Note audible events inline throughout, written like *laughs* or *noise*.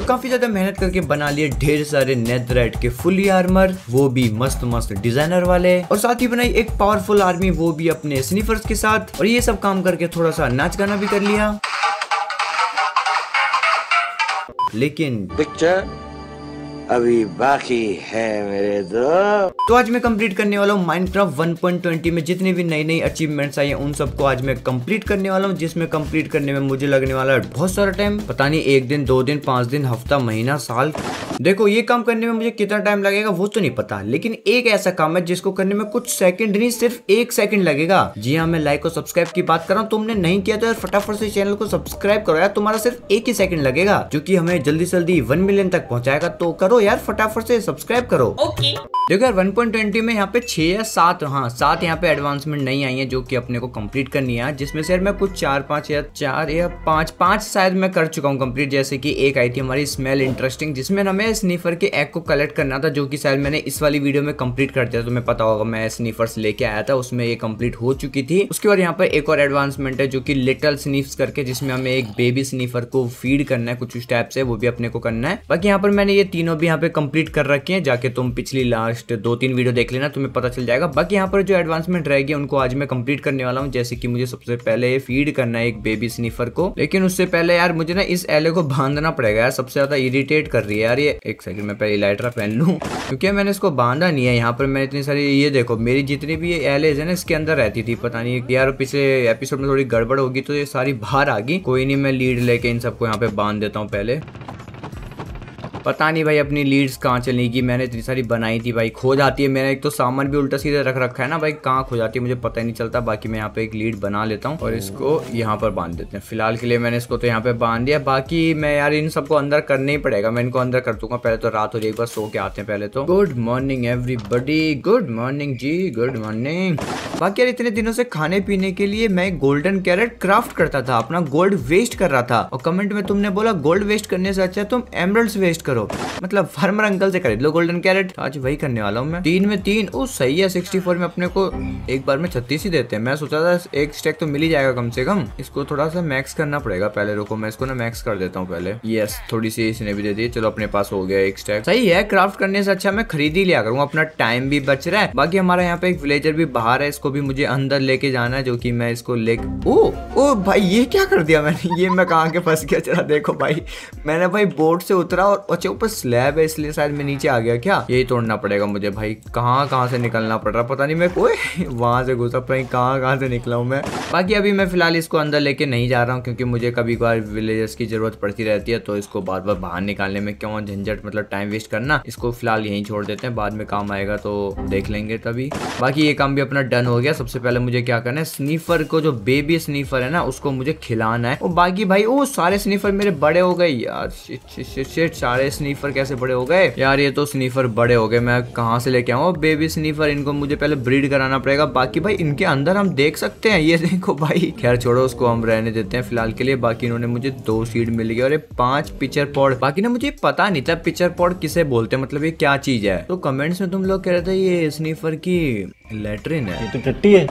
तो काफी ज्यादा मेहनत करके बना लिए ढेर सारे नेदराइट के फुली आर्मर वो भी मस्त मस्त डिजाइनर वाले और साथ ही बनाई एक पावरफुल आर्मी वो भी अपने स्निफर्स के साथ और ये सब काम करके थोड़ा सा नाच गाना भी कर लिया लेकिन पिक्चर अभी बाकी है मेरे दो तो।, तो आज मैं कंप्लीट करने वाला हूँ माइनक्राफ्ट 1.20 में जितने भी नई नई अचीवमेंट्स आई हैं उन सबको आज मैं कंप्लीट करने वाला हूँ जिसमें कंप्लीट करने में मुझे लगने वाला है बहुत सारा टाइम पता नहीं एक दिन दो दिन पाँच दिन हफ्ता महीना साल देखो ये काम करने में मुझे कितना टाइम लगेगा वो तो नहीं पता लेकिन एक ऐसा काम है जिसको करने में कुछ सेकंड नहीं सिर्फ एक सेकंड लगेगा जी हाँ मैं लाइक और सब्सक्राइब की बात कर रहा हूँ तुमने नहीं किया तो यार फटाफट से चैनल को सब्सक्राइब करो यार तुम्हारा सिर्फ एक ही सेकंड लगेगा जो हमें जल्दी से जल्दी वन मिलियन तक पहुँचाएगा तो करो यार फटाफट से सब्सक्राइब करो ओके देखो यार 1.20 में यहाँ पे छह या सात हाँ सात यहाँ पे एडवांसमेंट नहीं आई है जो कि अपने को कंप्लीट करनी है जिसमें से यार मैं कुछ चार पांच या चार या पांच पांच शायद मैं कर चुका हूँ कंप्लीट जैसे कि एक आई थी हमारी स्मेल इंटरेस्टिंग जिसमें हमें स्नीफर के एग को कलेक्ट करना था जो कि शायद मैंने इस वाली वीडियो में कम्प्लीट कर दिया तुम्हें पता होगा मैं स्नीफर लेके आया था उसमें ये कम्प्लीट हो चुकी थी उसके बाद यहाँ पर एक और एडवांसमेंट है जो की लिटल स्नीफ करके जिसमें हमें एक बेबी स्नीफर को फीड करना है कुछ उस टाइप से वो भी अपने को करना है बाकी यहाँ पर मैंने ये तीनों भी यहाँ पे कंप्लीट कर रखी हैं जाके तुम पिछली लास्ट दो तीन वीडियो देख लेना तुम्हें पता चल जाएगा बाकी यहाँ पर जो एडवांसमेंट रहेगी उनको आज मैं कंप्लीट करने वाला हूँ जैसे कि मुझे सबसे पहले फीड करना है एक बेबी स्नीफर को लेकिन उससे पहले यार मुझे ना इस एले को बांधना पड़ेगा यार सबसे ज्यादा इरिटेट कर रही है यार ये एक सेकंड में पहले लाइटरा पहन लू क्योंकि मैंने इसको बांधा नहीं है यहाँ पर मैं इतनी सारी ये देखो मेरी जितनी भी एलेज है ना इसके अंदर रहती थी पता नहीं यार पिछले एपिसोड में थोड़ी गड़बड़ होगी तो ये सारी बाहर आ गई कोई नहीं मैं लीड लेके इन सबको यहाँ पे बांध देता हूँ पहले पता नहीं भाई अपनी लीड्स कहाँ चलेगी मैंने इतनी सारी बनाई थी भाई खो जाती है मैंने एक तो सामान भी उल्टा सीधा रख रखा है ना भाई कहाँ खो जाती है मुझे पता ही नहीं चलता बाकी मैं यहाँ पे एक लीड बना लेता हूँ और इसको यहाँ पर बांध देते हैं फिलहाल के लिए मैंने इसको तो यहाँ पे बांध दिया बाकी मैं यार इन सबको अंदर करना ही पड़ेगा मैं इनको अंदर कर दूंगा पहले तो रात हो एक बार सो के आते हैं पहले तो good morning everybody good morning जी गुड मॉर्निंग बाकी यार इतने दिनों से खाने पीने के लिए मैं गोल्डन कैरेट क्राफ्ट करता था अपना गोल्ड वेस्ट कर रहा था और कमेंट में तुमने बोला गोल्ड वेस्ट करने से अच्छा तुम एमरल्ड वेस्ट करो करो मतलब फार्मर अंकल से खरीद लो गोल्डन कैरेट आज वही करने वाला हूँ मैं तीन में तीन ओ सही है सिक्सटी फोर में अपने को एक बार में छत्तीस ही देते हैं मैं सोचा था एक स्टेक तो मिल ही जाएगा कम से कम इसको थोड़ा सा मैक्स करना पड़ेगा पहले रुको मैं इसको ना मैक्स कर देता हूँ पहले यस थोड़ी सी इसने भी दे दी चलो अपने पास हो गया एक स्टेक सही है क्राफ्ट करने से अच्छा मैं खरीद ही लिया करूँ अपना टाइम भी बच रहा है बाकी हमारा यहाँ पे एक विलेजर भी बाहर है इसको भी मुझे अंदर लेके जाना है जो की मैं इसको ले ओ ओ भाई ये क्या कर दिया मैंने *laughs* ये मैं कहा के फंस गया चला देखो भाई मैंने भाई बोट से उतरा और अच्छा ऊपर स्लैब है इसलिए शायद मैं नीचे आ गया क्या यही तोड़ना पड़ेगा मुझे भाई कहाँ कहाँ से निकलना पड़ रहा पता नहीं मैं कोई *laughs* वहां से घुसा पाई कहाँ कहाँ से निकला हूँ मैं बाकी अभी मैं फिलहाल इसको अंदर लेके नहीं जा रहा हूँ क्योंकि मुझे कभी कभार विलेजर्स की जरूरत पड़ती रहती है तो इसको बार बार बाहर निकालने में क्यों झंझट मतलब टाइम वेस्ट करना इसको फिलहाल यहीं छोड़ देते हैं बाद में काम आएगा तो देख लेंगे तभी बाकी ये काम भी अपना डन हो गया सबसे पहले मुझे क्या करना है स्नीफर को जो बेबी स्नीफर है ना उसको मुझे खिलाना है और बाकी भाई वो सारे स्नीफर मेरे बड़े हो गए यार शिट, शिट, शिट, सारे स्नीफर कैसे बड़े हो गए यार ये तो स्नीफर बड़े हो गए मैं कहाँ से लेके आऊँ बेबी स्नीफर इनको मुझे पहले ब्रीड कराना पड़ेगा बाकी भाई इनके अंदर हम देख सकते हैं ये देखो भाई खैर छोड़ो उसको हम रहने देते हैं फिलहाल के लिए बाकी इन्होंने मुझे दो सीट मिल गई और ये पांच पिक्चर पॉड बाकी ना मुझे पता नहीं था पिक्चर पॉड किसे बोलते हैं मतलब ये क्या चीज है तो कमेंट्स में तुम लोग कह रहे थे ये स्नीफर की लेटरिन है ये तो टट्टी है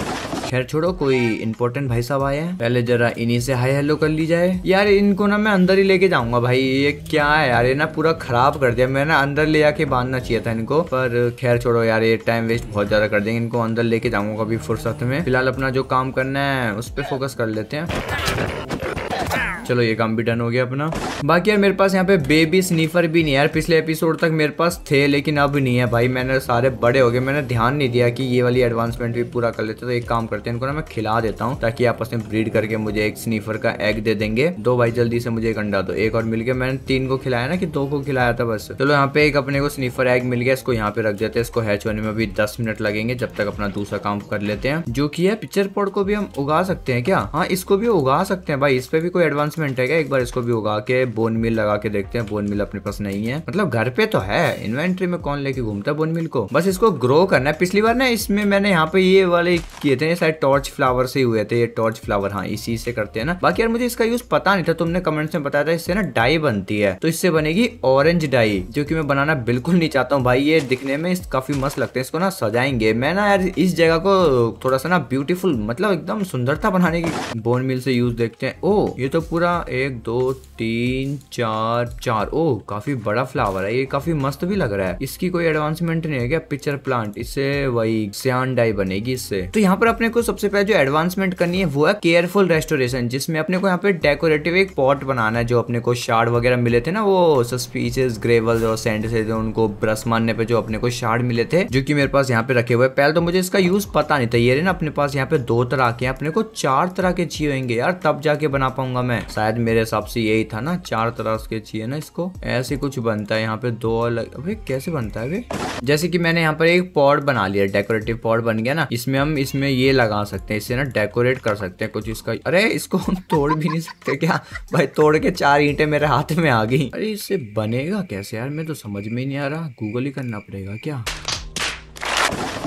खैर छोड़ो कोई इम्पोर्टेंट भाई साहब आया है पहले जरा इन्हीं से हाई हेलो कर ली जाए यार इनको ना मैं अंदर ही लेके जाऊंगा भाई ये क्या है यार ये ना पूरा खराब कर दिया मैं ना अंदर ले आके बांधना चाहिए था इनको पर खैर छोड़ो यार ये टाइम वेस्ट बहुत ज्यादा कर देंगे इनको अंदर लेके जाऊंगा कभी फुर्सत में फिलहाल अपना जो काम करना है उस पर फोकस कर लेते हैं चलो ये काम भी डन हो गया अपना बाकी यार मेरे पास यहाँ पे बेबी स्नीफर भी नहीं है यार पिछले एपिसोड तक मेरे पास थे लेकिन अब नहीं है भाई मैंने सारे बड़े हो गए मैंने ध्यान नहीं दिया कि ये वाली एडवांसमेंट भी पूरा कर लेते तो एक काम करते हैं इनको ना मैं खिला देता हूँ ताकि आपस में ब्रीड करके मुझे एक स्नीफर का एग दे देंगे दो भाई जल्दी से मुझे एक अंडा दो एक और मिल गया मैंने तीन को खिलाया ना कि दो को खिलाया था बस चलो यहाँ पे एक अपने को स्नीफर एग मिल गया इसको यहाँ पे रख देते हैं इसको हैच होने में अभी दस मिनट लगेंगे जब तक अपना दूसरा काम कर लेते हैं जो की है पिक्चर पॉड को भी हम उगा सकते हैं क्या हाँ इसको भी उगा सकते हैं भाई इस पे भी कोई एडवांस इन्वेस्टमेंट है एक बार इसको भी उगा के बोन मिल लगा के देखते हैं बोन मिल अपने पास नहीं है मतलब घर पे तो है इन्वेंट्री में कौन लेके घूमता है बोन मिल को बस इसको ग्रो करना है पिछली बार ना इसमें मैंने यहाँ पे ये वाले किए थे शायद टॉर्च फ्लावर से हुए थे ये टॉर्च फ्लावर हाँ इसी से करते हैं ना बाकी यार मुझे इसका यूज पता नहीं था तुमने कमेंट्स में बताया था इससे ना डाई बनती है तो इससे बनेगी ऑरेंज डाई जो की मैं बनाना बिल्कुल नहीं चाहता हूँ भाई ये दिखने में काफी मस्त लगते हैं इसको ना सजाएंगे मैं ना यार इस जगह को थोड़ा सा ना ब्यूटीफुल मतलब एकदम सुंदरता बनाने की बोन मिल से यूज देखते हैं ओ ये तो पूरा पूरा एक दो तीन चार चार ओ काफी बड़ा फ्लावर है ये काफी मस्त भी लग रहा है इसकी कोई एडवांसमेंट नहीं है क्या पिक्चर प्लांट इससे वही सियान डाई बनेगी इससे तो यहाँ पर अपने को सबसे पहले जो एडवांसमेंट करनी है वो है केयरफुल रेस्टोरेशन जिसमें अपने को यहाँ पे डेकोरेटिव एक पॉट बनाना है जो अपने को शार्ड वगैरह मिले थे ना वो सस्पीसेस ग्रेवल और सेंड से उनको ब्रश मारने पे जो अपने को शार्ड मिले थे जो की मेरे पास यहाँ पे रखे हुए पहले तो मुझे इसका यूज पता नहीं था ये ना अपने पास यहाँ पे दो तरह के अपने को चार तरह के चाहिए होंगे यार तब जाके बना पाऊंगा मैं शायद मेरे हिसाब से यही था ना चार तरह के चाहिए ना इसको ऐसे कुछ बनता है यहाँ पे दो अलग अबे कैसे बनता है जैसे कि मैंने यहाँ पर एक पॉड बना लिया डेकोरेटिव पॉड बन गया ना इसमें हम इसमें ये लगा सकते हैं इसे ना डेकोरेट कर सकते हैं कुछ इसका अरे इसको हम तोड़ भी नहीं सकते क्या भाई तोड़ के चार ईंटे मेरे हाथ में आ गई अरे इससे बनेगा कैसे यार मैं तो समझ में नहीं आ रहा गूगल ही करना पड़ेगा क्या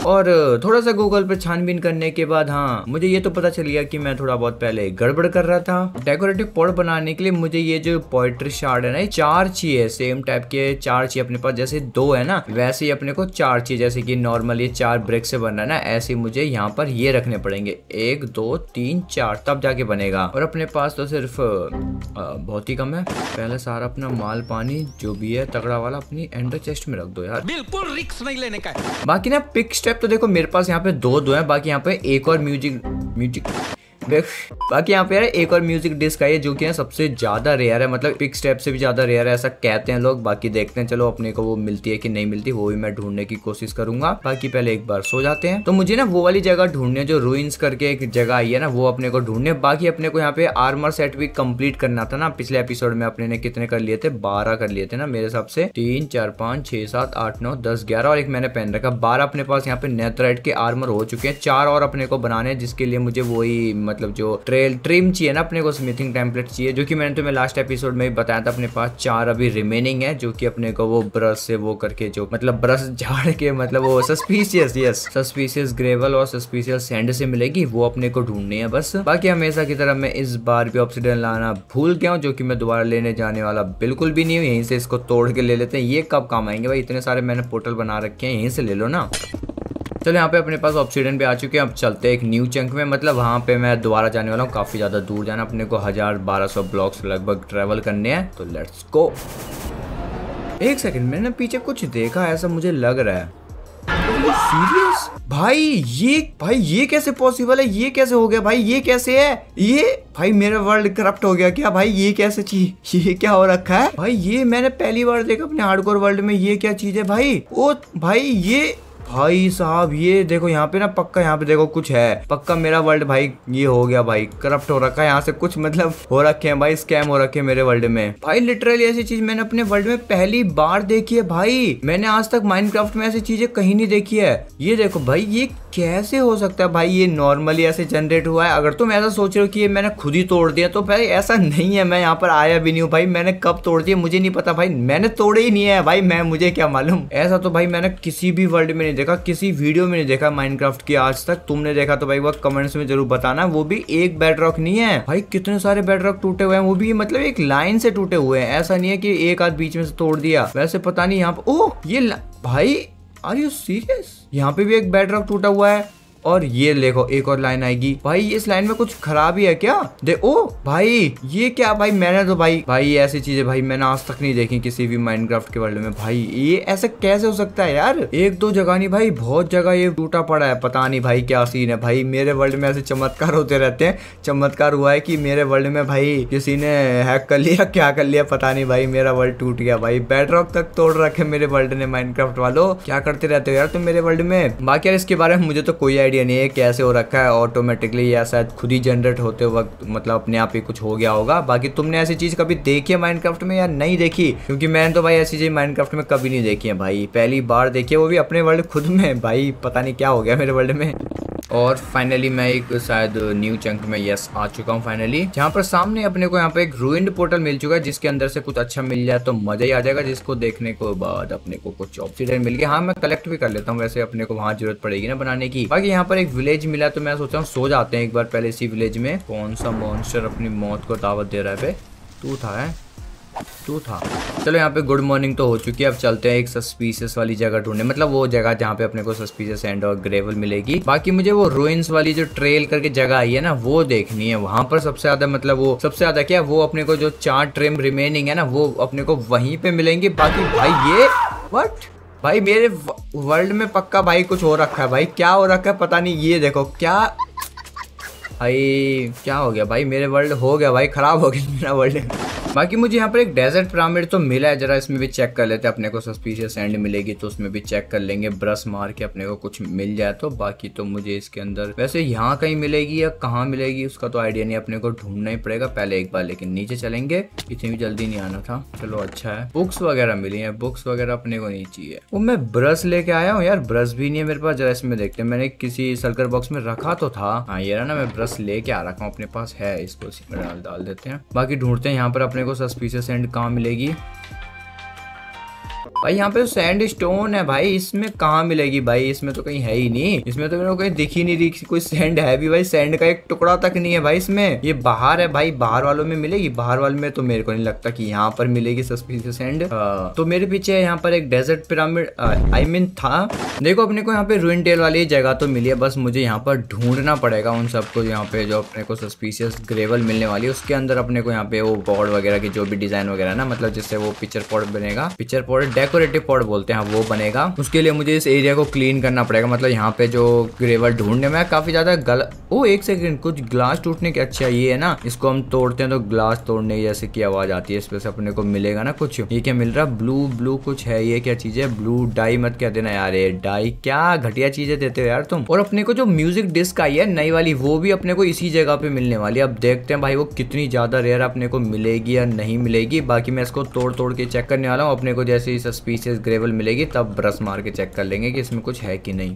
और थोड़ा सा गूगल पर छानबीन करने के बाद हाँ मुझे ये तो पता चल गया कि मैं थोड़ा बहुत पहले गड़बड़ कर रहा था डेकोरेटिव पॉट बनाने के लिए मुझे ये जो पोइट्री शार्ड है ना ये चार चाहिए सेम टाइप के चार चाहिए अपने पास जैसे दो है ना वैसे ही अपने को चार चाहिए जैसे कि नॉर्मल ये चार ब्रेक से बन रहा है ना ऐसे मुझे यहाँ पर ये रखने पड़ेंगे एक दो तीन चार तब जाके बनेगा और अपने पास तो सिर्फ बहुत ही कम है पहले सारा अपना माल पानी जो भी है तगड़ा वाला अपनी एंडर चेस्ट में रख दो यार बिल्कुल रिक्स नहीं लेने का बाकी ना पिक स्टेप तो देखो मेरे पास यहाँ पे दो दो हैं बाकी यहाँ पे एक और म्यूजिक म्यूजिक बाकी यहाँ पे यार एक और म्यूजिक डिस्क आई है जो कि सबसे ज्यादा रेयर है मतलब पिक स्टेप से भी ज्यादा रेयर है ऐसा कहते हैं लोग बाकी देखते हैं चलो अपने को वो मिलती है कि नहीं मिलती वो भी मैं ढूंढने की कोशिश करूंगा बाकी पहले एक बार सो जाते हैं तो मुझे ना वो वाली जगह ढूंढने जो रूइंस करके एक जगह आई है ना वो अपने को ढूंढने बाकी अपने को यहाँ पे आर्मर सेट भी कम्प्लीट करना था ना पिछले एपिसोड में अपने ने कितने कर लिए थे बारह कर लिए थे ना मेरे हिसाब से तीन चार पांच छह सात आठ नौ दस ग्यारह और एक मैंने पहन रखा बारह अपने पास यहाँ पे नेथराइट के आर्मर हो चुके हैं चार और अपने को बनाने जिसके लिए मुझे वही मतलब जो ट्रेल ट्रिम चाहिए ना अपने को स्मिथिंग टेम्पलेट चाहिए जो कि मैंने तुम्हें लास्ट एपिसोड में बताया था अपने पास चार अभी रिमेनिंग है जो कि अपने को वो ब्रश से वो करके जो मतलब ब्रश *laughs* झाड़ के मतलब वो सस्पीशियस यस सस्पीशियस ग्रेवल और सस्पीशियस सैंड से मिलेगी वो अपने को ढूंढने है बस बाकी हमेशा की तरह मैं इस बार भी ऑप्सीडन लाना भूल गया हूँ जो कि मैं दोबारा लेने जाने वाला बिल्कुल भी नहीं हूँ यहीं से इसको तोड़ के ले लेते हैं ये कब काम आएंगे भाई इतने सारे मैंने पोर्टल बना रखे हैं यहीं से ले लो ना चलो यहाँ पे अपने पास ऑप्शीडन पे आ चुके हैं अब चलते हैं एक न्यू चंक में मतलब वहाँ पे मैं दोबारा जाने वाला हूँ काफ़ी ज़्यादा दूर जाना अपने को हज़ार बारह सौ ब्लॉक्स लगभग ट्रेवल करने हैं तो लेट्स गो एक सेकंड मैंने पीछे कुछ देखा ऐसा मुझे लग रहा है सीरियस भाई ये भाई ये कैसे पॉसिबल है ये कैसे हो गया भाई ये कैसे है ये भाई मेरा वर्ल्ड करप्ट हो गया क्या भाई ये कैसे चीज ये क्या हो रखा है भाई ये मैंने पहली बार देखा अपने हार्डकोर वर्ल्ड में ये क्या चीज है भाई ओ भाई ये भाई साहब ये देखो यहाँ पे ना पक्का यहाँ पे देखो कुछ है पक्का मेरा वर्ल्ड भाई ये हो गया भाई करप्ट हो रखा है यहाँ से कुछ मतलब हो रखे हैं भाई स्कैम हो रखे हैं मेरे वर्ल्ड में भाई लिटरली ऐसी चीज मैंने अपने वर्ल्ड में पहली बार देखी है भाई मैंने आज तक माइनक्राफ्ट में ऐसी चीजें कहीं नहीं देखी है ये देखो भाई ये कैसे हो सकता है भाई ये नॉर्मली ऐसे जनरेट हुआ है अगर तुम ऐसा सोच रहे हो कि ये मैंने खुद ही तोड़ दिया तो भाई ऐसा नहीं है मैं यहाँ पर आया भी नहीं हूँ भाई मैंने कब तोड़ दिया मुझे नहीं पता भाई मैंने तोड़े ही नहीं है भाई मैं मुझे क्या मालूम ऐसा तो भाई मैंने किसी भी वर्ल्ड में नहीं देखा किसी वीडियो में नहीं देखा माइनक्राफ्ट की आज तक तुमने देखा तो भाई वह कमेंट्स में जरूर बताना वो भी एक बेड रॉक नहीं है भाई कितने सारे बेड रॉक टूटे हुए हैं वो भी मतलब एक लाइन से टूटे हुए हैं ऐसा नहीं है कि एक आध बीच में से तोड़ दिया वैसे पता नहीं यहाँ पर ओह ये भाई आर यू सीरियस यहाँ पे भी एक बेड रॉक टूटा हुआ है और ये देखो एक और लाइन आएगी भाई इस लाइन में कुछ खराबी है क्या दे ओ भाई ये क्या भाई मैंने तो भाई भाई ऐसी चीजें भाई मैंने आज तक नहीं देखी किसी भी माइनक्राफ्ट के वर्ल्ड में भाई ये ऐसा कैसे हो सकता है यार एक दो जगह नहीं भाई बहुत जगह ये टूटा पड़ा है पता नहीं भाई क्या सीन है भाई मेरे वर्ल्ड में ऐसे चमत्कार होते रहते हैं चमत्कार हुआ है की मेरे वर्ल्ड में भाई किसी ने हैक कर लिया क्या कर लिया पता नहीं भाई मेरा वर्ल्ड टूट गया भाई बैटरॉक तक तोड़ रखे मेरे वर्ल्ड ने माइनक्राफ्ट वालों क्या करते रहते हो यार तुम मेरे वर्ल्ड में बाकी यार इसके बारे में मुझे तो कोई आइडिया आइडिया नहीं है कैसे हो रखा है ऑटोमेटिकली या शायद खुद ही जनरेट होते वक्त मतलब अपने आप ही कुछ हो गया होगा बाकी तुमने ऐसी चीज़ कभी देखी है माइनक्राफ्ट में या नहीं देखी क्योंकि मैंने तो भाई ऐसी चीज़ माइनक्राफ्ट में कभी नहीं देखी है भाई पहली बार देखी है वो भी अपने वर्ल्ड खुद में भाई पता नहीं क्या हो गया मेरे वर्ल्ड में और फाइनली मैं एक शायद न्यू चंक में यस आ चुका हूँ फाइनली जहाँ पर सामने अपने को यहाँ पे एक रूइंड पोर्टल मिल चुका है जिसके अंदर से कुछ अच्छा मिल जाए तो मजा ही आ जाएगा जिसको देखने को बाद अपने को कुछ ऑक्सीजन मिल गया हाँ मैं कलेक्ट भी कर लेता हूँ वैसे अपने को वहाँ जरूरत पड़ेगी ना बनाने की बाकी यहाँ पर एक विलेज मिला तो मैं सोचा हूँ सो जाते हैं एक बार पहले इसी विलेज में कौन सा मॉन्स्टर अपनी मौत को दावत दे रहा है तू था है टू था चलो यहाँ पे गुड मॉर्निंग तो हो चुकी है अब चलते हैं एक सस्पीशियस वाली जगह ढूंढने मतलब वो जगह जहाँ पे अपने को सस्पीशियस एंड और ग्रेवल मिलेगी बाकी मुझे वो रोइंस वाली जो ट्रेल करके जगह आई है ना वो देखनी है वहां पर सबसे ज्यादा मतलब वो सबसे ज्यादा क्या वो अपने को जो चार ट्रेम रिमेनिंग है ना वो अपने को वहीं पे मिलेंगे बाकी भाई ये वट भाई मेरे वर्ल्ड में पक्का भाई कुछ हो रखा है भाई क्या हो रखा है पता नहीं ये देखो क्या भाई क्या हो गया भाई मेरे वर्ल्ड हो गया भाई खराब हो गया मेरा वर्ल्ड बाकी मुझे यहाँ पर एक डेजर्ट पिरामिड तो मिला है जरा इसमें भी चेक कर लेते हैं अपने को सस्पिशियस एंड मिलेगी तो उसमें भी चेक कर लेंगे ब्रश मार के अपने को कुछ मिल जाए तो बाकी तो मुझे इसके अंदर वैसे यहाँ कहीं मिलेगी या कहाँ मिलेगी उसका तो आइडिया नहीं अपने को ढूंढना ही पड़ेगा पहले एक बार लेकिन नीचे चलेंगे इतनी भी जल्दी नहीं आना था चलो अच्छा है बुक्स वगैरह मिली है बुक्स वगैरह अपने को नहीं चाहिए वो मैं ब्रश लेके आया हूँ यार ब्रश भी नहीं है मेरे पास जरा इसमें देखते मैंने किसी सर्कल बॉक्स में रखा तो था हाँ ये ना मैं ब्रश लेके आ रखा हूँ अपने पास है इसको डाल डाल देते हैं बाकी ढूंढते हैं यहाँ पर अपने को सस्पिशियस एंड कहाँ मिलेगी भाई यहाँ पे सैंड स्टोन है भाई इसमें कहाँ मिलेगी भाई इसमें तो कहीं है ही नहीं इसमें तो मेरे को कहीं दिख ही नहीं रही कोई सैंड है भी भाई सैंड का एक टुकड़ा तक नहीं है भाई इसमें ये बाहर है भाई बाहर वालों में मिलेगी बाहर वाले में तो मेरे को नहीं लगता की यहाँ पर मिलेगी सस्पिशियस सैंड तो मेरे पीछे यहाँ पर एक डेजर्ट पिरामिड आई मीन था देखो अपने को यहाँ पे रुइन टेल वाली जगह तो मिली है बस मुझे यहाँ पर ढूंढना पड़ेगा उन सबको यहाँ पे जो अपने को सस्पीशियस ग्रेवल मिलने वाली है उसके अंदर अपने को यहाँ पे वो बॉर्ड वगैरह की जो भी डिजाइन वगैरह ना मतलब जिससे वो पिक्चर पॉड बनेगा picture pod dec decorative pot बोलते हैं हाँ, वो बनेगा उसके लिए मुझे इस एरिया को क्लीन करना पड़ेगा मतलब यहाँ पे जो ग्रेवर ढूंढने में काफी ज्यादा गल ओ एक सेकेंड कुछ ग्लास टूटने की अच्छा ये है ना इसको हम तोड़ते हैं तो ग्लास तोड़ने जैसे की आवाज आती है इस अपने को मिलेगा ना कुछ ये क्या मिल रहा ब्लू ब्लू कुछ है ये क्या चीज है ब्लू डाई मत क्या देना यार ये डाई क्या घटिया चीजें देते हो यार तुम और अपने को जो म्यूजिक डिस्क आई है नई वाली वो भी अपने को इसी जगह पे मिलने वाली है अब देखते हैं भाई वो कितनी ज्यादा रेयर अपने को मिलेगी या नहीं मिलेगी बाकी मैं इसको तोड़ तोड़ के चेक करने वाला हूँ अपने को जैसे इस स्पीसीज ग्रेवल मिलेगी तब ब्रश मार के चेक कर लेंगे कि इसमें कुछ है कि नहीं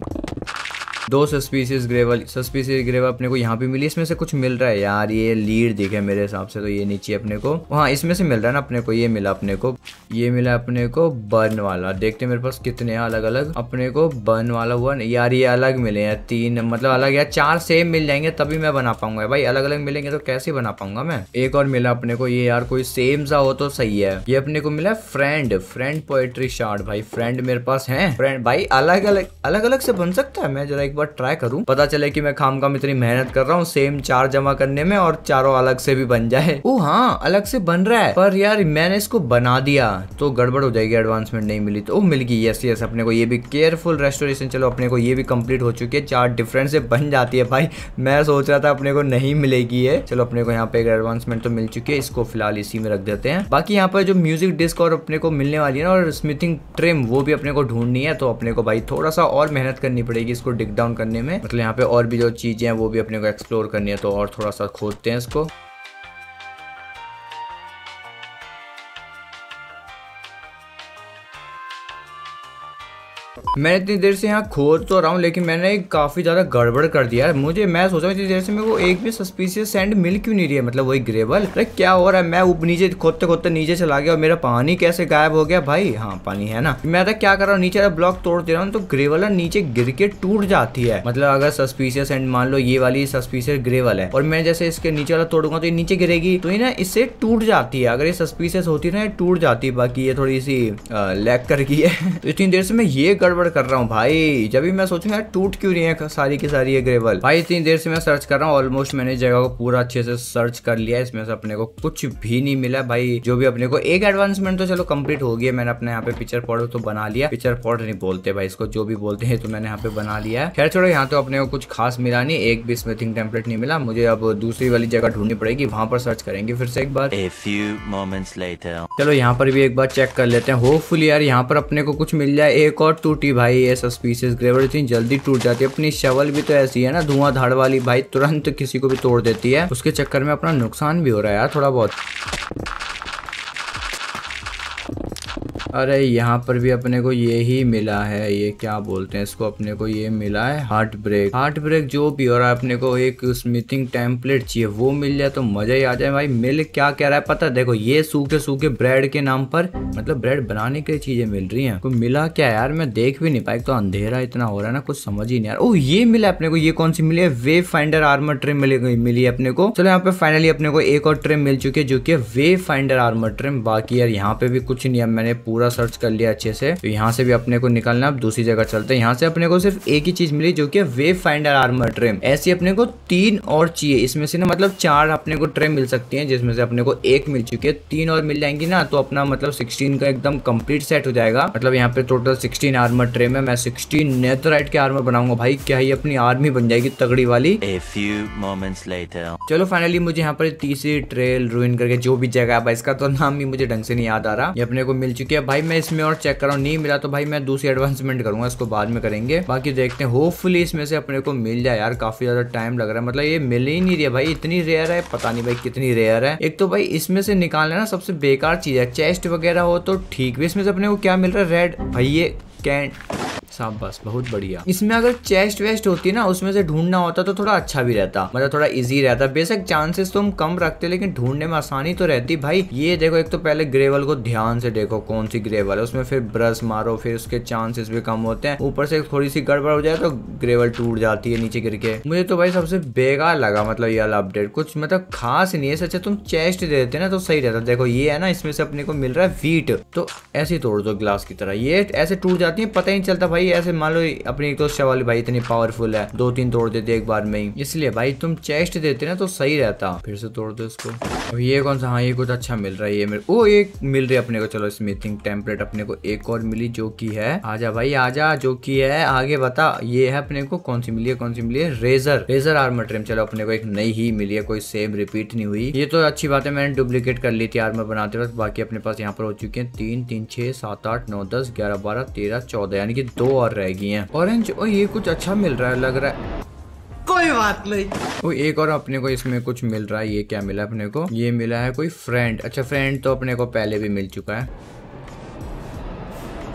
दो सस्पीसीज ग्रेवल सस्पीसियस ग्रेवल अपने को यहाँ पे मिली इसमें से कुछ मिल रहा है यार ये लीड दिखे मेरे हिसाब से तो ये नीचे अपने को हाँ इसमें से मिल रहा है ना अपने को ये मिला अपने को ये मिला अपने को बर्न वाला देखते मेरे पास कितने अलग अलग अपने को बर्न वाला हुआ यार ये अलग मिले हैं तीन मतलब अलग यार चार सेम मिल जाएंगे तभी मैं बना पाऊंगा भाई अलग अलग मिलेंगे तो कैसे बना पाऊंगा मैं एक और मिला अपने को ये यार कोई सेम सा हो तो सही है ये अपने को मिला फ्रेंड फ्रेंड पोएट्री शार्ट भाई फ्रेंड मेरे पास है फ्रेंड भाई अलग अलग अलग अलग से बन सकता है मैं जरा एक बार ट्राई करूँ पता चले कि मैं खाम खाम इतनी मेहनत कर रहा हूँ सेम चार जमा करने में और चारों अलग से भी बन जाए *laughs* ओ हाँ अलग से बन रहा है पर यार मैंने इसको बना दिया तो गड़बड़ हो जाएगी एडवांसमेंट नहीं मिली तो ओ मिल गई यस यस अपने को ये भी केयरफुल रेस्टोरेशन चलो अपने को ये भी कंप्लीट हो चुकी है चार डिफरेंट से बन जाती है भाई *laughs* मैं सोच रहा था अपने को नहीं मिलेगी ये चलो अपने को यहाँ पे एडवांसमेंट तो मिल चुकी है इसको फिलहाल इसी में रख देते हैं बाकी यहाँ पर जो म्यूजिक डिस्क और अपने को मिलने वाली है ना और स्मिथिंग ट्रिम वो भी अपने को ढूंढनी है तो अपने को भाई थोड़ा सा और मेहनत करनी पड़ेगी इसको डिग डाउन डाउन करने में मतलब यहाँ पे और भी जो चीज़ें हैं वो भी अपने को एक्सप्लोर करनी है तो और थोड़ा सा खोदते हैं इसको मैं इतनी देर से यहाँ खोज तो रहा हूँ लेकिन मैंने काफ़ी ज़्यादा गड़बड़ कर दिया है मुझे मैं सोच रहा हूँ इतनी देर से मेरे को एक भी सस्पिशियस सैंड मिल क्यों नहीं रही है मतलब वही ग्रेवल अरे क्या हो रहा है मैं ऊपर नीचे खोदते खोदते नीचे चला गया और मेरा पानी कैसे गायब हो गया भाई हाँ पानी है ना मैं तो क्या कर रहा हूँ नीचे ब्लॉक तोड़ दे रहा हूँ तो ग्रेवल नीचे गिर के टूट जाती है मतलब अगर सस्पिशियस एंड मान लो ये वाली सस्पिशियस ग्रेवल है और मैं जैसे इसके नीचे वाला तोड़ूंगा तो ये नीचे गिरेगी तो ये ना इससे टूट जाती है अगर ये सस्पिशियस होती है ना टूट जाती है बाकी ये थोड़ी सी लैक कर गई है *laughs* तो इतनी देर से मैं ये गड़बड़ गड़बड़ कर रहा हूँ भाई जब भी मैं सोचूंगा टूट क्यों रही है सारी की सारी ये ग्रेवल भाई इतनी देर से मैं सर्च कर रहा हूँ ऑलमोस्ट मैंने जगह को पूरा अच्छे से सर्च कर लिया इसमें से अपने को कुछ भी नहीं मिला भाई जो भी अपने को एक एडवांसमेंट तो चलो कम्प्लीट हो गया मैंने अपने यहाँ पे पिक्चर पॉड तो बना लिया पिक्चर पॉड नहीं बोलते भाई इसको जो भी बोलते हैं तो मैंने यहाँ पे बना लिया है खैर छोड़ो यहाँ तो अपने को कुछ खास मिला नहीं एक भी स्मिथिंग टेम्पलेट नहीं मिला मुझे अब दूसरी वाली जगह ढूंढनी पड़ेगी वहां पर सर्च करेंगे फिर से एक बार चलो यहाँ पर भी एक बार चेक कर लेते हैं होपफुली यार यहाँ पर अपने को कुछ मिल जाए एक और टूटी छोटी भाई ये सस्पीशियस ग्रेवर इतनी जल्दी टूट जाती है अपनी शवल भी तो ऐसी है ना धुआं धाड़ वाली भाई तुरंत किसी को भी तोड़ देती है उसके चक्कर में अपना नुकसान भी हो रहा है यार थोड़ा बहुत अरे यहाँ पर भी अपने को ये ही मिला है ये क्या बोलते हैं इसको अपने को ये मिला है हार्ट ब्रेक हार्ट ब्रेक जो भी हो रहा है अपने को एक स्मिथिंग टेम्पलेट चाहिए वो मिल जाए तो मजा ही आ जाए भाई मिल क्या कह रहा है पता देखो ये सूखे सूखे ब्रेड के नाम पर मतलब ब्रेड बनाने के चीजें मिल रही है कोई मिला क्या यार मैं देख भी नहीं पाई तो अंधेरा इतना हो रहा है ना कुछ समझ ही नहीं यार ओ ये मिला अपने को ये कौन सी मिली है वे फाइंडर आर्मर ट्रिम मिली मिली अपने को चलो यहाँ पे फाइनली अपने को एक और ट्रिम मिल चुकी है जो की वे फाइंडर आर्मर ट्रिम बाकी यार यहाँ पे भी कुछ नहीं है मैंने पूरा पूरा सर्च कर लिया अच्छे से तो यहाँ से भी अपने को निकालना अब दूसरी जगह चलते हैं यहाँ से अपने को सिर्फ एक ही चीज मिली जो कि वेव फाइंडर आर्मर ट्रेम ऐसी अपने को तीन और चाहिए इसमें से ना मतलब चार अपने को ट्रेम मिल सकती है जिसमें से अपने को एक मिल चुकी है तीन और मिल जाएंगी ना तो अपना मतलब सिक्सटीन का एकदम कम्प्लीट सेट हो जाएगा मतलब यहाँ पे टोटल सिक्सटीन आर्मर ट्रेम है मैं सिक्सटीन नेथराइट के आर्मर बनाऊंगा भाई क्या ही अपनी आर्मी बन जाएगी तगड़ी वाली चलो फाइनली मुझे यहाँ पर तीसरी ट्रेल रोइन करके जो भी जगह है इसका तो नाम भी मुझे ढंग से नहीं याद आ रहा ये अपने को मिल चुकी है भाई मैं इसमें और चेक कर रहा हूँ नहीं मिला तो भाई मैं दूसरी एडवांसमेंट करूंगा इसको बाद में करेंगे बाकी देखते हैं होपफुली इसमें से अपने को मिल जाए यार काफी ज्यादा टाइम लग रहा है मतलब ये मिल ही नहीं रही भाई इतनी रेयर है पता नहीं भाई कितनी रेयर है एक तो भाई इसमें से निकालना ना सबसे बेकार चीज है चेस्ट वगैरह हो तो ठीक भी इसमें से अपने को क्या मिल रहा है रेड भाई ये कैंट शाबाश बहुत बढ़िया इसमें अगर चेस्ट वेस्ट होती ना उसमें से ढूंढना होता तो थोड़ा अच्छा भी रहता मतलब थोड़ा इजी रहता बेसक चांसेस तो हम कम रखते लेकिन ढूंढने में आसानी तो रहती भाई ये देखो एक तो पहले ग्रेवल को ध्यान से देखो कौन सी ग्रेवल है उसमें फिर ब्रश मारो फिर उसके चांसेस भी कम होते हैं ऊपर से थोड़ी सी गड़बड़ हो जाए तो ग्रेवल टूट जाती है नीचे गिर के मुझे तो भाई सबसे बेकार लगा मतलब ये वाला अपडेट कुछ मतलब खास नहीं है सच्चा तुम चेस्ट दे देते ना तो सही रहता देखो ये है ना इसमें से अपने को मिल रहा है वीट तो ऐसे तोड़ दो ग्लास की तरह ये ऐसे टूट जाती है पता ही नहीं चलता भाई भाई ऐसे मान लो अपनी एक तो शवाली भाई इतनी पावरफुल है दो तीन तोड़ देते एक बार में ही इसलिए भाई तुम चेस्ट देते ना तो सही रहता फिर से तोड़ दो इसको अब ये कौन सा हाँ ये कुछ अच्छा मिल रहा है ये मेरे ओ एक मिल रही अपने को चलो स्मिथिंग टेम्पलेट अपने को एक और मिली जो की है आजा भाई आजा जो की है आगे बता ये है अपने को कौन सी मिली है कौन सी मिली है रेजर रेजर आर्मर ट्रेम चलो अपने को एक नई ही मिली है कोई सेम रिपीट नहीं हुई ये तो अच्छी बात है मैंने डुप्लीकेट कर ली थी आर्मर बनाते वक्त बाकी अपने पास यहाँ पर हो चुके हैं तीन तीन छह सात आठ नौ दस ग्यारह बारह तेरह चौदह यानी कि दो और रह गई हैं ऑरेंज और ये कुछ अच्छा मिल रहा है लग रहा है कोई बात नहीं वो एक और अपने को इसमें कुछ मिल रहा है ये क्या मिला अपने को ये मिला है कोई फ्रेंड अच्छा फ्रेंड तो अपने को पहले भी मिल चुका है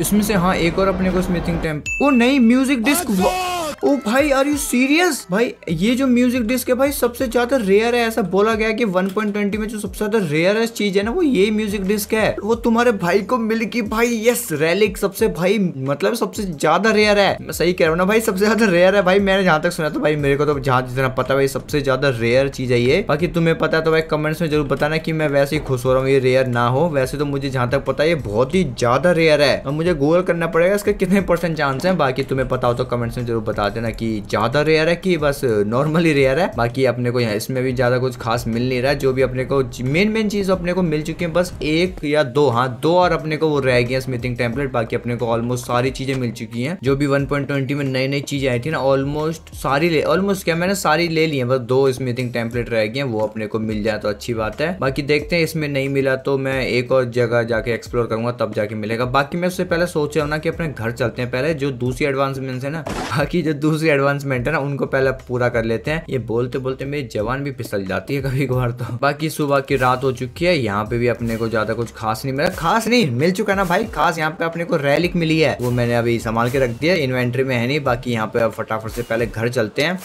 इसमें से हाँ एक और अपने को स्मिथिंग टेम्प ओ नहीं म्यूजिक अच्छा। डिस्क ओ भाई आर यू सीरियस भाई ये जो म्यूजिक डिस्क है भाई सबसे ज्यादा रेयर है ऐसा बोला गया कि 1.20 में जो सबसे ज्यादा रेयरेस्ट चीज है ना वो ये म्यूजिक डिस्क है वो तुम्हारे भाई को मिल गई भाई यस रेलिक सबसे भाई मतलब सबसे ज्यादा रेयर है मैं सही कह रहा हूँ ना भाई सबसे ज्यादा रेयर है भाई मैंने जहां तक सुना तो भाई मेरे को तो जहां जितना पता भाई सबसे ज्यादा रेयर चीज है ये बाकी तुम्हें पता है तो भाई कमेंट्स में जरूर बताना की मैं वैसे ही खुश हो रहा हूँ ये रेयर ना हो वैसे तो मुझे जहां तक पता है ये बहुत ही ज्यादा रेयर है और मुझे गोल करना पड़ेगा इसका कितने परसेंट चांस है बाकी तुम्हें पता हो तो कमेंट्स में जरूर बता बात है ना कि ज़्यादा रेयर है कि बस नॉर्मली रेयर है बाकी अपने को यहाँ इसमें भी ज़्यादा कुछ खास मिल नहीं रहा है जो भी अपने को मेन मेन चीज़ अपने को मिल चुकी है बस एक या दो हाँ दो और अपने को वो रह गए स्मिथिंग टेम्पलेट बाकी अपने को ऑलमोस्ट सारी चीज़ें मिल चुकी है जो भी वन में नई नई चीज़ें आई थी ना ऑलमोस्ट सारी ले ऑलमोस्ट क्या मैंने सारी ले ली है बस दो स्मिथिंग टेम्पलेट रह गए वो अपने को मिल जाए तो अच्छी बात है बाकी देखते हैं इसमें नहीं मिला तो मैं एक और जगह जाके एक्सप्लोर करूंगा तब जाके मिलेगा बाकी मैं उससे पहले सोच रहा हूँ ना कि अपने घर चलते हैं पहले जो दूसरी एडवांसमेंट है ना बाकी जो दूसरी एडवांसमेंट है ना उनको पहले पूरा कर लेते हैं ये बोलते बोलते मेरी जवान भी फिसल जाती है कभी कभार तो बाकी सुबह की रात हो चुकी है यहाँ पे भी अपने को ज्यादा कुछ खास नहीं मिला खास नहीं मिल चुका ना भाई खास यहाँ पे अपने को रैलिक मिली है वो मैंने अभी संभाल के रख दिया इन्वेंट्री में है नहीं बाकी यहाँ पे फटाफट से पहले घर चलते हैं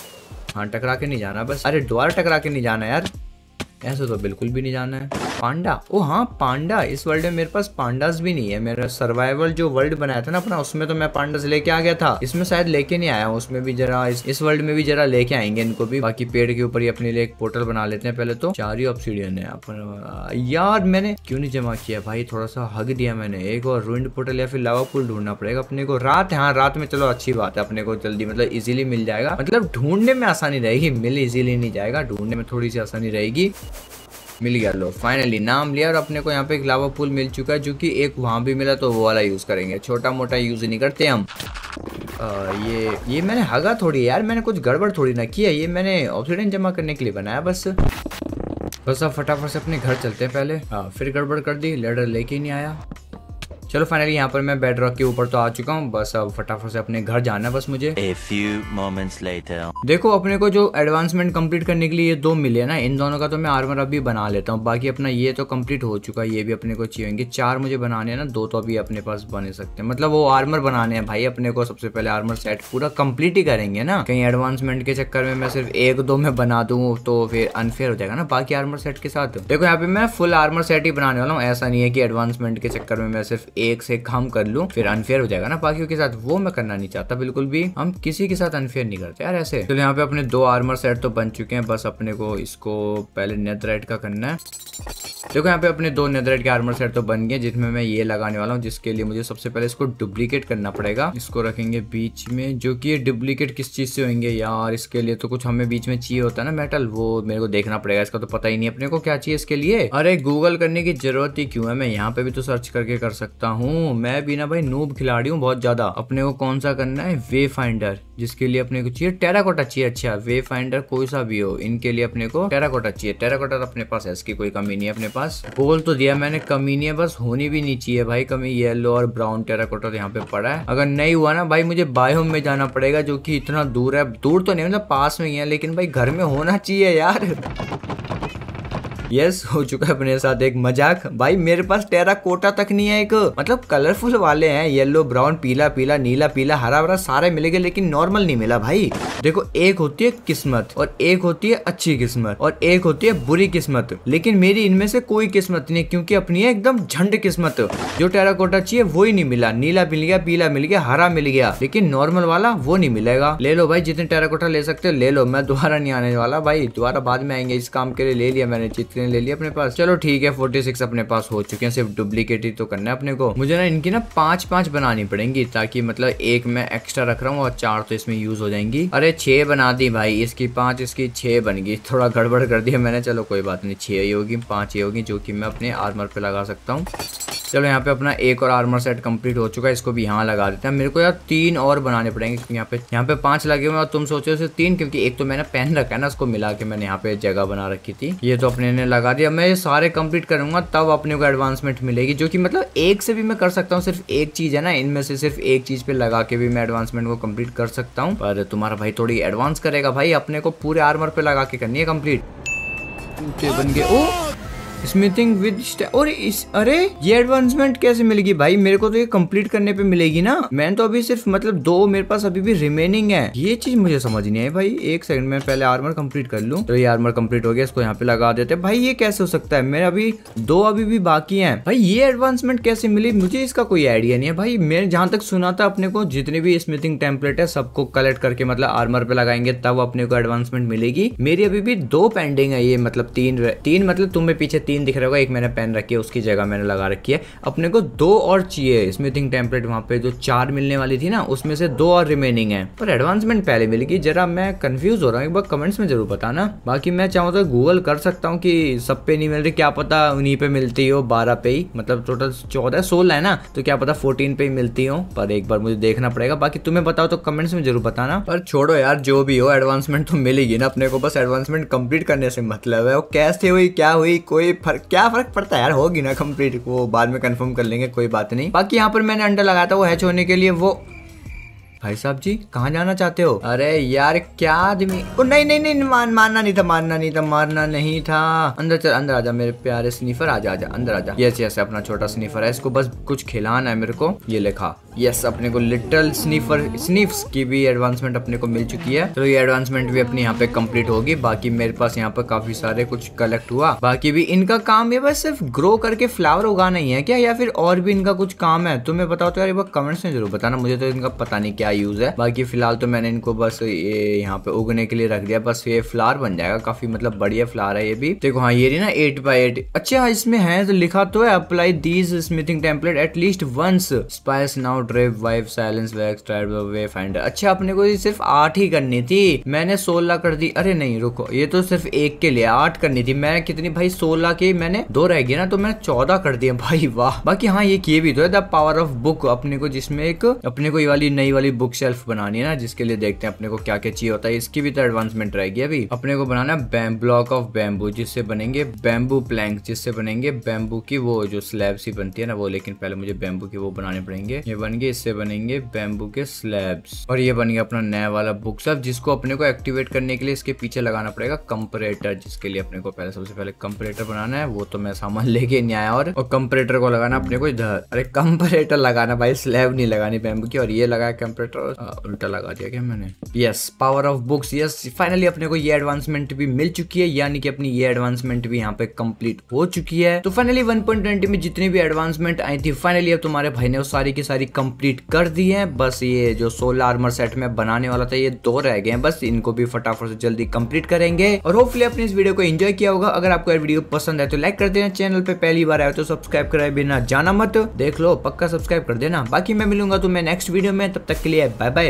हाँ टकरा के नहीं जाना बस अरे द्वारा टकरा के नहीं जाना यार ऐसे तो बिल्कुल भी नहीं जाना है पांडा ओ हाँ पांडा इस वर्ल्ड में मेरे पास पांडास भी नहीं है मेरा सर्वाइवल जो वर्ल्ड बनाया था ना अपना उसमें तो मैं पांडास लेके आ गया था इसमें शायद लेके नहीं आया हूँ उसमें भी जरा इस, इस वर्ल्ड में भी जरा लेके आएंगे इनको भी बाकी पेड़ के ऊपर ही अपने लिए एक पोर्टल बना लेते हैं पहले तो चार ही ऑप्शीडियन है अपन यार मैंने क्यों नहीं जमा किया भाई थोड़ा सा हग दिया मैंने एक और रुइंड पोर्टल या फिर लावा पुल ढूंढना पड़ेगा अपने को रात है हाँ रात में चलो अच्छी बात है अपने को जल्दी मतलब इजिली मिल जाएगा मतलब ढूंढने में आसानी रहेगी मिल इजिली नहीं जाएगा ढूंढने में थोड़ी सी आसानी रहेगी मिल गया लो फाइनली नाम लिया और अपने को यहाँ पे एक लावा पुल मिल चुका है जो कि एक वहाँ भी मिला तो वो वाला यूज़ करेंगे छोटा मोटा यूज़ नहीं करते हम आ, ये ये मैंने हगा थोड़ी यार मैंने कुछ गड़बड़ थोड़ी ना किया ये मैंने ऑक्सीडेंट जमा करने के लिए बनाया बस बस अब फटाफट से अपने घर चलते हैं पहले हाँ फिर गड़बड़ कर दी लेडर लेके ही नहीं आया चलो फाइनली यहाँ पर मैं बेड रॉक के ऊपर तो आ चुका हूँ बस अब फटाफट से अपने घर जाना है बस मुझे A few moments later. देखो अपने को जो एडवांसमेंट कंप्लीट करने के लिए ये दो मिले ना इन दोनों का तो मैं आर्मर अभी बना लेता हूँ बाकी अपना ये तो कंप्लीट हो चुका है ये भी अपने को चाहिए चार मुझे बनाने ना दो तो अभी अपने पास बने सकते हैं मतलब वो आर्मर बनाने हैं भाई अपने को सबसे पहले आर्मर सेट पूरा कम्प्लीट ही करेंगे ना कहीं एडवांसमेंट के चक्कर में मैं सिर्फ एक दो में बना दू तो फिर अनफेयर हो जाएगा ना बाकी आर्मर सेट के साथ देखो यहाँ पे मैं फुल आर्मर सेट ही बनाने वाला हूँ ऐसा नहीं है कि एडवांसमेंट के चक्कर में मैं सिर्फ एक से कम कर लूँ फिर अनफेयर हो जाएगा ना बाकियों के साथ वो मैं करना नहीं चाहता बिल्कुल भी हम किसी के साथ अनफेयर नहीं करते यार ऐसे चलो यहाँ पे अपने दो आर्मर सेट तो बन चुके हैं बस अपने को इसको पहले नेदराइट का करना है देखो यहाँ पे अपने दो नेदराइट के आर्मर सेट तो बन गए जिसमें मैं ये लगाने वाला हूँ जिसके लिए मुझे सबसे पहले इसको डुप्लीकेट करना पड़ेगा इसको रखेंगे बीच में जो कि ये डुप्लीकेट किस चीज़ से होंगे यार इसके लिए तो कुछ हमें बीच में चाहिए होता है ना मेटल वो मेरे को देखना पड़ेगा इसका तो पता ही नहीं अपने को क्या चाहिए इसके लिए अरे गूगल करने की जरूरत ही क्यों है मैं यहाँ पे भी तो सर्च करके कर सकता सकता हूँ मैं भी ना भाई नूब खिलाड़ी हूँ बहुत ज़्यादा अपने को कौन सा करना है वे फाइंडर जिसके लिए अपने को चाहिए टेराकोटा चाहिए अच्छा वे फाइंडर कोई सा भी हो इनके लिए अपने को टेराकोटा चाहिए टेराकोटा अपने पास है इसकी कोई कमी नहीं है अपने पास गोल तो दिया मैंने कमी नहीं है बस होनी भी नहीं चाहिए भाई कमी येलो और ब्राउन टेराकोटा तो यहाँ पे पड़ा है अगर नहीं हुआ ना भाई मुझे बायोम में जाना पड़ेगा जो की इतना दूर है दूर तो नहीं मतलब पास में ही है लेकिन भाई घर में होना चाहिए यार यस हो चुका है अपने साथ एक मजाक भाई मेरे पास टेरा कोटा तक नहीं है एक मतलब कलरफुल वाले हैं येलो ब्राउन पीला पीला नीला पीला हरा भरा सारे मिले गए लेकिन नॉर्मल नहीं मिला भाई देखो एक होती है किस्मत और एक होती है अच्छी किस्मत और एक होती है बुरी किस्मत लेकिन मेरी इनमें से कोई किस्मत नहीं क्योंकि अपनी है एकदम झंड किस्मत जो टेरा कोटा चाहिए वो ही नहीं मिला नीला मिल गया पीला मिल गया हरा मिल गया लेकिन नॉर्मल वाला वो नहीं मिलेगा ले लो भाई जितने टेरा कोटा ले सकते हो ले लो मैं दोबारा नहीं आने वाला भाई दोबारा बाद में आएंगे इस काम के लिए ले लिया मैंने जितने स्क्रीन ले लिया अपने पास चलो ठीक है फोर्टी सिक्स अपने पास हो चुके हैं सिर्फ डुप्लीकेट ही तो करना है अपने को मुझे ना इनकी ना पांच पांच बनानी पड़ेंगी ताकि मतलब एक मैं एक्स्ट्रा रख रहा हूँ और चार तो इसमें यूज हो जाएंगी अरे छह बना दी भाई इसकी पांच इसकी छह बन गई थोड़ा गड़बड़ कर दिया मैंने चलो कोई बात नहीं छह ही होगी पांच ही होगी जो कि मैं अपने आर्मर पे लगा सकता हूँ चलो यहाँ पे अपना एक और आर्मर सेट कंप्लीट हो चुका है इसको भी यहाँ लगा देते हैं मेरे को यार तीन और बनाने पड़ेंगे क्योंकि यहाँ पे यहाँ पे पांच लगे हुए और तुम सोचो सिर्फ तीन क्योंकि एक तो मैंने पहन रखा है ना उसको मिला के मैंने यहाँ पे जगह बना रखी थी ये तो अपने ने लगा दिया मैं ये सारे कंप्लीट करूँगा तब अपने को एडवांसमेंट मिलेगी जो कि मतलब एक से भी मैं कर सकता हूँ सिर्फ एक चीज़ है ना इनमें से सिर्फ एक चीज़ पे लगा के भी मैं एडवांसमेंट को कंप्लीट कर सकता हूँ पर तुम्हारा भाई थोड़ी एडवांस करेगा भाई अपने को पूरे आर्मर पे लगा के करनी है कम्प्लीट बन गए ओ स्मिथिंग विद और इस अरे ये एडवांसमेंट कैसे मिलेगी भाई मेरे को तो ये कंप्लीट करने पे मिलेगी ना मैंने तो अभी सिर्फ मतलब दो मेरे पास अभी भी रिमेनिंग है ये चीज मुझे समझ नहीं आई भाई एक सेकंड में पहले आर्मर कंप्लीट कर लू तो ये आर्मर कंप्लीट हो गया इसको यहाँ पे लगा देते भाई ये कैसे हो सकता है मेरे अभी दो अभी भी बाकी है भाई ये एडवांसमेंट कैसे मिली मुझे इसका कोई आइडिया नहीं है भाई मैं जहां तक सुना था अपने को जितने भी स्मिथिंग टेम्पलेट है सबको कलेक्ट करके मतलब आर्मर पे लगाएंगे तब अपने को एडवांसमेंट मिलेगी मेरी अभी भी दो पेंडिंग है ये मतलब तीन तीन मतलब तुम्हें पीछे तीन दिख रहा होगा एक मैंने पेन रखी है उसकी जगह मैंने लगा रखी है अपने को दो और चाहिए स्मिथिंग टेम्पलेट वहाँ पे जो चार मिलने वाली थी ना उसमें से दो और रिमेनिंग है पर एडवांसमेंट पहले मिलेगी जरा मैं कंफ्यूज हो रहा हूँ एक बार कमेंट्स में जरूर बताना बाकी मैं चाहूँ तो गूगल कर सकता हूँ कि सब पे नहीं मिल रही क्या पता उन्हीं पे मिलती हो बारह पे ही मतलब टोटल चौदह सोलह है ना तो क्या पता फोर्टीन पे ही मिलती हो पर एक बार मुझे देखना पड़ेगा बाकी तुम्हें बताओ तो कमेंट्स में जरूर बताना पर छोड़ो यार जो भी हो एडवांसमेंट तो मिलेगी ना अपने को बस एडवांसमेंट कंप्लीट करने से मतलब है वो कैसे हुई क्या हुई कोई कोई फर्क क्या फर्क पड़ता है यार होगी ना कंप्लीट वो बाद में कंफर्म कर लेंगे कोई बात नहीं बाकी यहाँ पर मैंने अंडा लगाया था वो हैच होने के लिए वो भाई साहब जी कहाँ जाना चाहते हो अरे यार क्या आदमी ओ नहीं नहीं नहीं मान मानना नहीं था मानना नहीं था मारना नहीं था अंदर चल अंदर आजा मेरे प्यारे स्नीफर आजा आजा अंदर आजा यस यस अपना छोटा स्नीफर है इसको बस कुछ खिलाना है मेरे को ये लिखा यस अपने को लिटल स्नीफर स्नीफ्स की भी एडवांसमेंट अपने को मिल चुकी है तो ये एडवांसमेंट भी अपने यहाँ पे कंप्लीट होगी बाकी मेरे पास यहाँ पर काफी सारे कुछ कलेक्ट हुआ बाकी भी इनका काम ये बस सिर्फ ग्रो करके फ्लावर उगाना ही है क्या या फिर और भी इनका कुछ काम है तो मैं बताओ तो यार एक बार कमेंट्स में जरूर बताना मुझे तो इनका पता नहीं क्या यूज है बाकी फिलहाल तो मैंने इनको बस ये यहाँ पे उगने के लिए रख दिया बस ये फ्लावर बन जाएगा काफी मतलब बढ़िया फ्लावर है ये भी देखो हाँ ये ना एट बाई एट अच्छा इसमें है तो लिखा तो है apply these smithing template at least once spice now drip vibe silence wax tried way finder अच्छा अपने को सिर्फ आठ ही करनी थी मैंने सोलह कर दी अरे नहीं रुको ये तो सिर्फ एक के लिए आठ करनी थी मैं कितनी भाई सोलह के मैंने दो रह गए ना तो मैंने चौदह कर दिया *laughs* भाई वाह बाकी हाँ ये किए भी तो है द पावर ऑफ बुक अपने को जिसमें एक अपने को ये वाली नई वाली बुक शेल्फ बनानी है ना जिसके लिए देखते हैं अपने को क्या क्या चाहिए होता है इसकी भी तो एडवांसमेंट रहेगी अभी अपने को बनाना बैम ब्लॉक ऑफ बैम्बू जिससे बनेंगे बैम्बू प्लैंक जिससे बनेंगे बैम्बू की वो जो स्लैब सी बनती है ना वो लेकिन पहले मुझे बैम्बू की वो बनाने पड़ेंगे ये बन बनेंगे इससे बनेंगे बैम्बू के स्लैब्स और ये बन गया अपना नया वाला बुक सब जिसको अपने को एक्टिवेट करने के लिए इसके पीछे लगाना पड़ेगा कंपरेटर जिसके लिए अपने को पहले सबसे पहले कंपरेटर बनाना है वो तो मैं सामान *laughs* लेके नहीं आया और, और कंपरेटर को लगाना अपने को इधर अरे कंपरेटर लगाना भाई स्लैब नहीं लगानी बैम्बू की और ये लगाया कंपरेटर हाँ, उल्टा लगा दिया क्या मैंने yes power of books yes finally अपने को ये एडवांसमेंट भी मिल चुकी है यानी कि अपनी ये एडवांसमेंट भी यहाँ पे कंप्लीट हो चुकी है तो फाइनली वन में जितनी भी एडवांसमेंट आई थी फाइनली अब तुम्हारे भाई ने सारी की सारी कंप्लीट कर दिए हैं बस ये जो सोलह आर्मर सेट में बनाने वाला था ये दो रह गए हैं बस इनको भी फटाफट से जल्दी कंप्लीट करेंगे और होपफुली आपने इस वीडियो को एंजॉय किया होगा अगर आपको वीडियो पसंद है तो लाइक कर देना चैनल पे पहली बार आए तो सब्सक्राइब कराए बिना जाना मत देख लो पक्का सब्सक्राइब कर देना बाकी मैं मिलूंगा तुम्हें नेक्स्ट वीडियो में तब तक के लिए बाय बाय